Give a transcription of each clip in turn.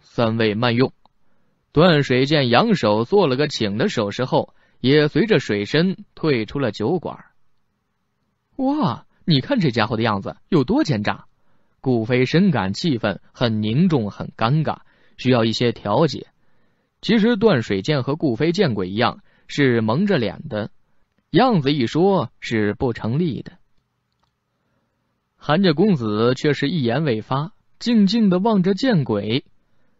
三位慢用。段水剑扬手做了个请的手势后，也随着水深退出了酒馆。哇，你看这家伙的样子有多奸诈！顾飞深感气愤，很凝重，很尴尬，需要一些调解。其实段水剑和顾飞见鬼一样，是蒙着脸的样子，一说，是不成立的。韩家公子却是一言未发，静静的望着见鬼。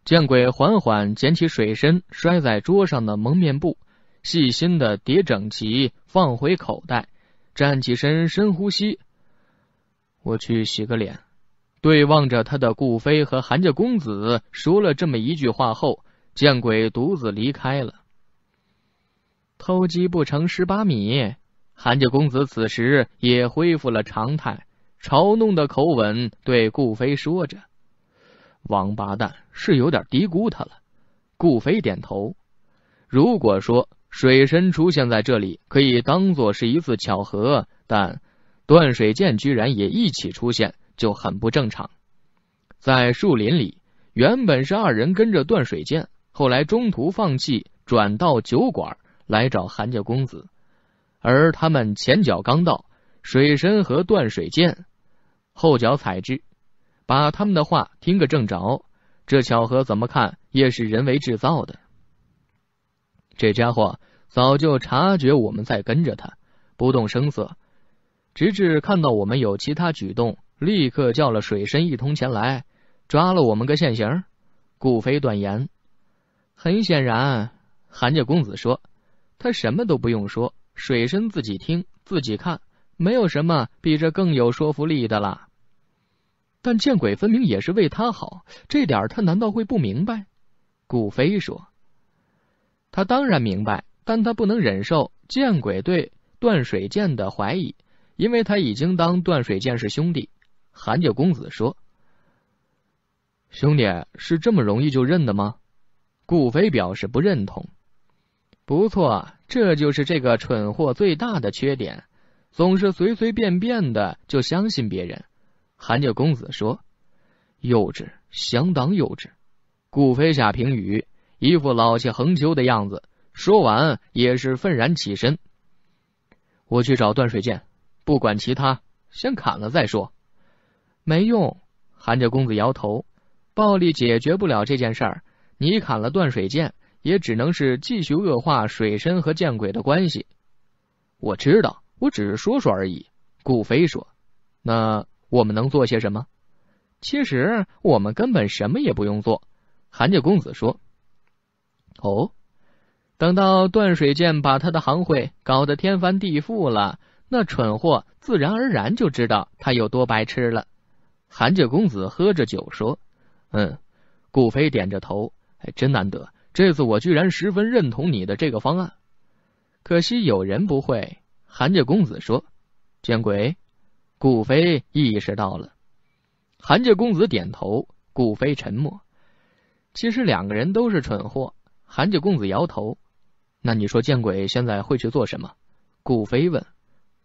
见鬼，缓缓捡起水深摔在桌上的蒙面布，细心的叠整齐，放回口袋，站起身，深呼吸。我去洗个脸。对望着他的顾飞和韩家公子说了这么一句话后，见鬼独自离开了。偷鸡不成蚀把米，韩家公子此时也恢复了常态，嘲弄的口吻对顾飞说着。王八蛋是有点低估他了。顾飞点头。如果说水神出现在这里可以当做是一次巧合，但断水剑居然也一起出现就很不正常。在树林里，原本是二人跟着断水剑，后来中途放弃，转到酒馆来找韩家公子。而他们前脚刚到，水神和断水剑后脚踩之。把他们的话听个正着，这巧合怎么看也是人为制造的。这家伙早就察觉我们在跟着他，不动声色，直至看到我们有其他举动，立刻叫了水深一同前来，抓了我们个现行。顾飞断言，很显然，韩家公子说他什么都不用说，水深自己听，自己看，没有什么比这更有说服力的啦。但见鬼分明也是为他好，这点他难道会不明白？顾飞说：“他当然明白，但他不能忍受见鬼对段水剑的怀疑，因为他已经当段水剑是兄弟。”韩家公子说：“兄弟是这么容易就认的吗？”顾飞表示不认同。不错，这就是这个蠢货最大的缺点，总是随随便便的就相信别人。韩家公子说：“幼稚，相当幼稚。”顾飞下评语，一副老气横秋的样子。说完，也是愤然起身。我去找断水剑，不管其他，先砍了再说。没用。韩家公子摇头：“暴力解决不了这件事儿，你砍了断水剑，也只能是继续恶化水深和见鬼的关系。”我知道，我只是说说而已。顾飞说：“那。”我们能做些什么？其实我们根本什么也不用做。韩家公子说：“哦，等到段水剑把他的行会搞得天翻地覆了，那蠢货自然而然就知道他有多白痴了。”韩家公子喝着酒说：“嗯。”顾飞点着头：“还真难得，这次我居然十分认同你的这个方案。可惜有人不会。”韩家公子说：“见鬼！”顾飞意识到了，韩家公子点头，顾飞沉默。其实两个人都是蠢货。韩家公子摇头。那你说见鬼现在会去做什么？顾飞问。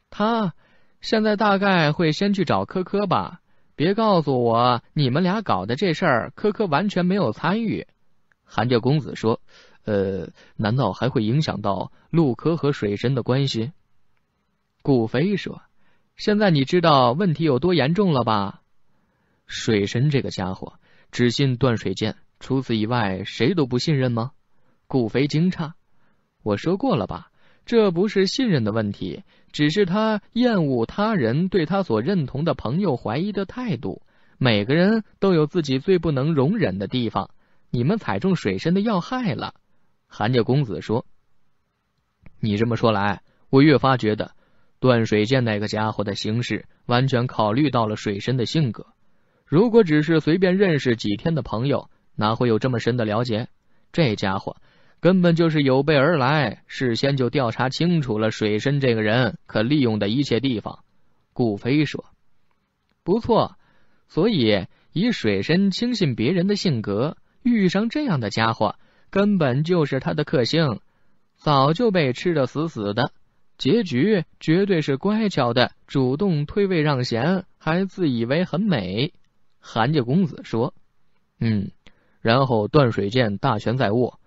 他现在大概会先去找科科吧。别告诉我你们俩搞的这事儿科科完全没有参与。韩家公子说：“呃，难道还会影响到陆科和水神的关系？”顾飞说。现在你知道问题有多严重了吧？水神这个家伙只信断水剑，除此以外谁都不信任吗？顾飞惊诧。我说过了吧，这不是信任的问题，只是他厌恶他人对他所认同的朋友怀疑的态度。每个人都有自己最不能容忍的地方，你们踩中水神的要害了。韩家公子说：“你这么说来，我越发觉得。”段水剑那个家伙的行事，完全考虑到了水深的性格。如果只是随便认识几天的朋友，哪会有这么深的了解？这家伙根本就是有备而来，事先就调查清楚了水深这个人可利用的一切地方。顾飞说：“不错，所以以水深轻信别人的性格，遇上这样的家伙，根本就是他的克星，早就被吃得死死的。”结局绝对是乖巧的，主动退位让贤，还自以为很美。韩家公子说：“嗯。”然后断水剑大权在握，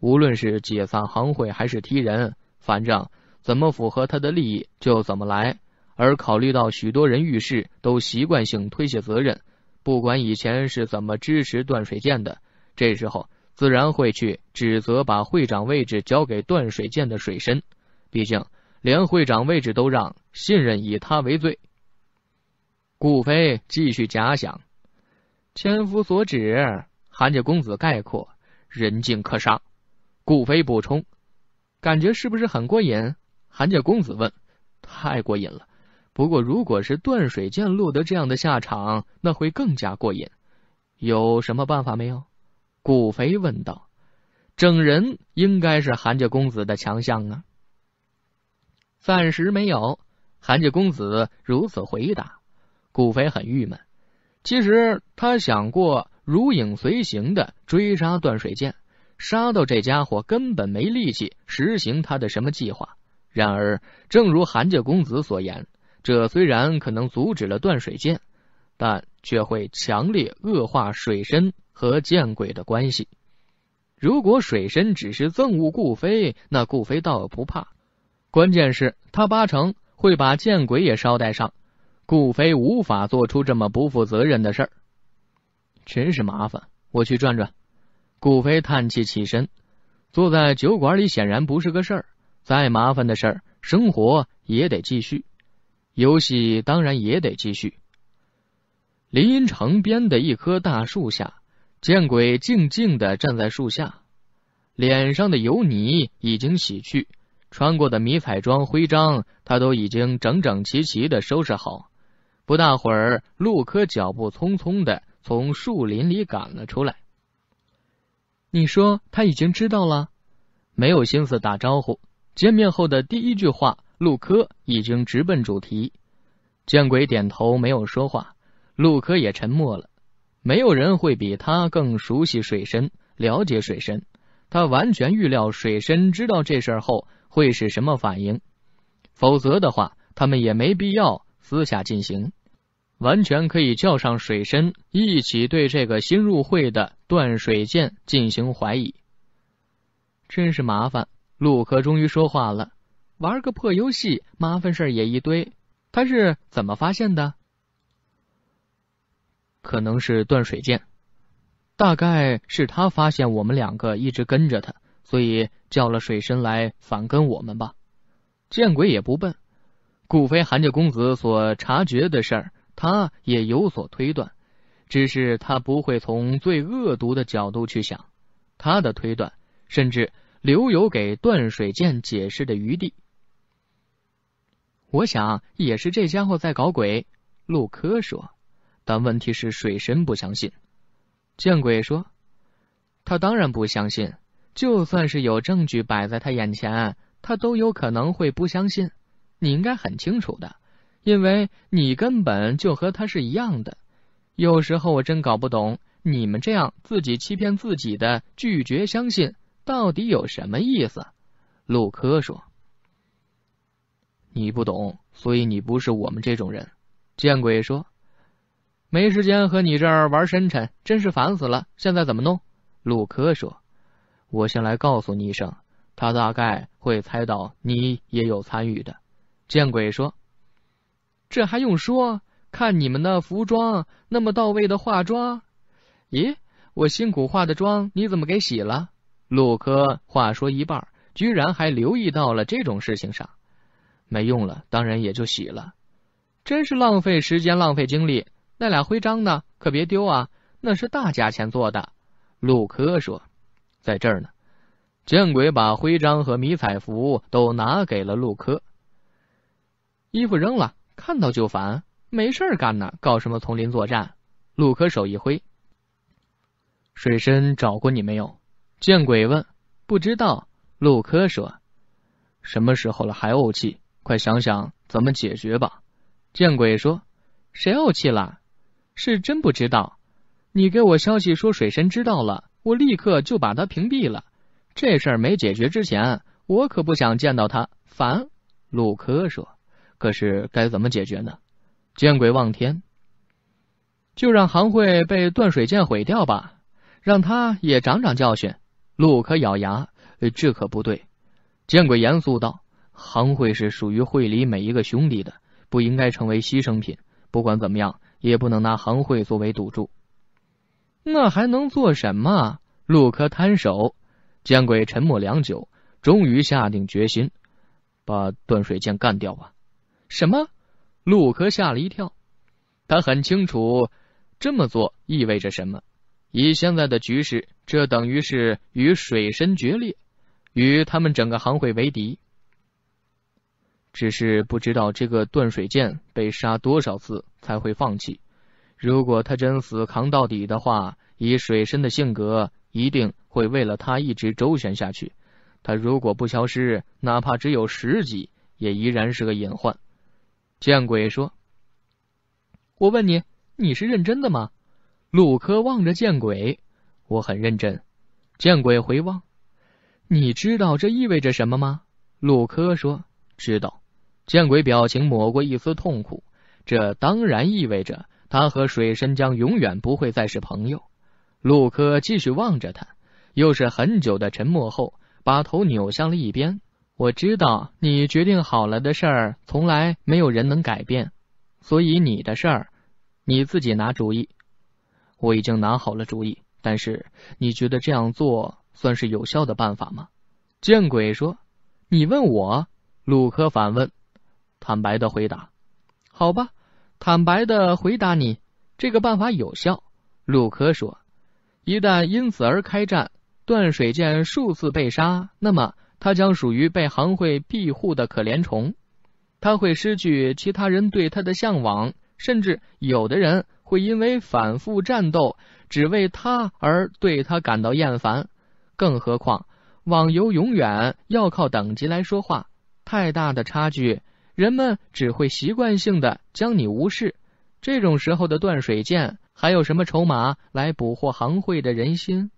无论是解散行会还是踢人，反正怎么符合他的利益就怎么来。而考虑到许多人遇事都习惯性推卸责任，不管以前是怎么支持断水剑的，这时候自然会去指责把会长位置交给断水剑的水深，毕竟。连会长位置都让，信任以他为最。顾飞继续假想，千夫所指，韩家公子概括，人尽可杀。顾飞补充，感觉是不是很过瘾？韩家公子问，太过瘾了。不过如果是断水剑落得这样的下场，那会更加过瘾。有什么办法没有？顾飞问道。整人应该是韩家公子的强项啊。暂时没有，韩家公子如此回答。顾飞很郁闷。其实他想过如影随形的追杀段水剑，杀到这家伙根本没力气实行他的什么计划。然而，正如韩家公子所言，这虽然可能阻止了段水剑，但却会强烈恶化水深和见鬼的关系。如果水深只是憎恶顾飞，那顾飞倒不怕。关键是，他八成会把见鬼也捎带上。顾飞无法做出这么不负责任的事儿，真是麻烦。我去转转。顾飞叹气，起身。坐在酒馆里显然不是个事儿。再麻烦的事儿，生活也得继续，游戏当然也得继续。林荫城边的一棵大树下，见鬼静静的站在树下，脸上的油泥已经洗去。穿过的迷彩装徽章，他都已经整整齐齐的收拾好。不大会儿，陆科脚步匆匆的从树林里赶了出来。你说他已经知道了，没有心思打招呼。见面后的第一句话，陆科已经直奔主题。见鬼，点头没有说话。陆科也沉默了。没有人会比他更熟悉水深，了解水深。他完全预料水深知道这事儿后会是什么反应，否则的话，他们也没必要私下进行，完全可以叫上水深一起对这个新入会的断水剑进行怀疑。真是麻烦，陆柯终于说话了，玩个破游戏，麻烦事儿也一堆。他是怎么发现的？可能是断水剑。大概是他发现我们两个一直跟着他，所以叫了水神来反跟我们吧。见鬼也不笨，顾飞韩家公子所察觉的事儿，他也有所推断，只是他不会从最恶毒的角度去想。他的推断甚至留有给段水剑解释的余地。我想也是这家伙在搞鬼，陆柯说。但问题是，水神不相信。见鬼说，他当然不相信，就算是有证据摆在他眼前，他都有可能会不相信。你应该很清楚的，因为你根本就和他是一样的。有时候我真搞不懂，你们这样自己欺骗自己的拒绝相信，到底有什么意思？陆科说：“你不懂，所以你不是我们这种人。”见鬼说。没时间和你这儿玩深沉，真是烦死了！现在怎么弄？陆科说：“我先来告诉你一声，他大概会猜到你也有参与的。”见鬼说：“这还用说？看你们的服装，那么到位的化妆，咦，我辛苦化的妆你怎么给洗了？”陆科话说一半，居然还留意到了这种事情上，没用了，当然也就洗了，真是浪费时间，浪费精力。那俩徽章呢？可别丢啊，那是大价钱做的。陆科说：“在这儿呢。”见鬼，把徽章和迷彩服都拿给了陆科。衣服扔了，看到就烦，没事干呢，搞什么丛林作战？陆科手一挥。水深找过你没有？见鬼问。不知道。陆科说：“什么时候了，还怄气？快想想怎么解决吧。”见鬼说：“谁怄气了？”是真不知道，你给我消息说水神知道了，我立刻就把他屏蔽了。这事儿没解决之前，我可不想见到他，烦。陆科说：“可是该怎么解决呢？”见鬼望天，就让行会被断水剑毁掉吧，让他也长长教训。陆可咬牙：“这可不对。”见鬼严肃道：“行会是属于会里每一个兄弟的，不应该成为牺牲品。不管怎么样。”也不能拿行会作为赌注，那还能做什么？陆科摊手。江鬼沉默良久，终于下定决心，把断水剑干掉吧。什么？陆科吓了一跳，他很清楚这么做意味着什么。以现在的局势，这等于是与水深决裂，与他们整个行会为敌。只是不知道这个断水剑被杀多少次才会放弃。如果他真死扛到底的话，以水深的性格，一定会为了他一直周旋下去。他如果不消失，哪怕只有十级，也依然是个隐患。见鬼说：“我问你，你是认真的吗？”陆科望着见鬼，我很认真。见鬼回望，你知道这意味着什么吗？陆科说：“知道。”见鬼，表情抹过一丝痛苦。这当然意味着他和水深将永远不会再是朋友。陆柯继续望着他，又是很久的沉默后，把头扭向了一边。我知道你决定好了的事儿，从来没有人能改变。所以你的事儿，你自己拿主意。我已经拿好了主意，但是你觉得这样做算是有效的办法吗？见鬼说，你问我。陆柯反问。坦白的回答，好吧，坦白的回答你这个办法有效。鲁科说，一旦因此而开战，断水剑数次被杀，那么他将属于被行会庇护的可怜虫，他会失去其他人对他的向往，甚至有的人会因为反复战斗只为他而对他感到厌烦。更何况，网游永远要靠等级来说话，太大的差距。人们只会习惯性的将你无视，这种时候的断水剑还有什么筹码来捕获行会的人心？